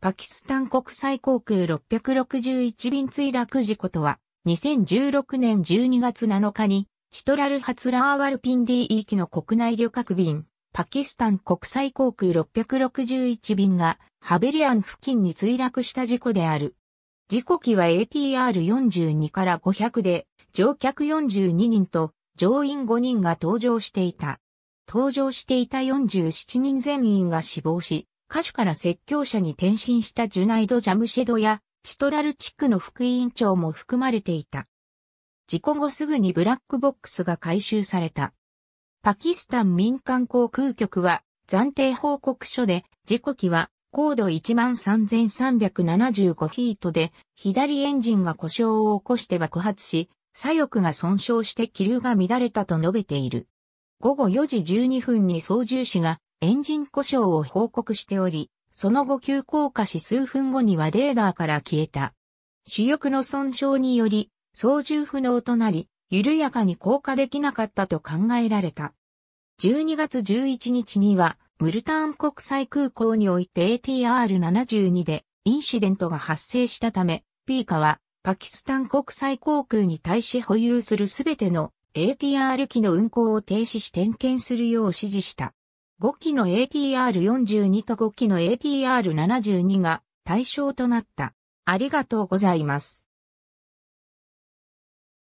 パキスタン国際航空661便墜落事故とは、2016年12月7日に、シトラルハツラーワルピンディー機の国内旅客便、パキスタン国際航空661便が、ハベリアン付近に墜落した事故である。事故機は ATR42 から500で、乗客42人と、乗員5人が搭乗していた。搭乗していた47人全員が死亡し、歌手から説教者に転身したジュナイド・ジャムシェドや、チトラル地区の副委員長も含まれていた。事故後すぐにブラックボックスが回収された。パキスタン民間航空局は暫定報告書で事故機は高度13,375フィートで左エンジンが故障を起こして爆発し、左翼が損傷して気流が乱れたと述べている。午後4時12分に操縦士がエンジン故障を報告しており、その後急降下し数分後にはレーダーから消えた。主翼の損傷により、操縦不能となり、緩やかに降下できなかったと考えられた。12月11日には、ムルターン国際空港において ATR-72 でインシデントが発生したため、ピーカはパキスタン国際航空に対し保有するすべての ATR 機の運航を停止し点検するよう指示した。5機の ATR42 と5機の ATR72 が対象となった。ありがとうございます。